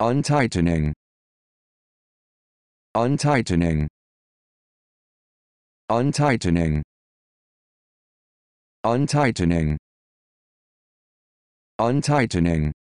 untightening untightening untightening untightening untightening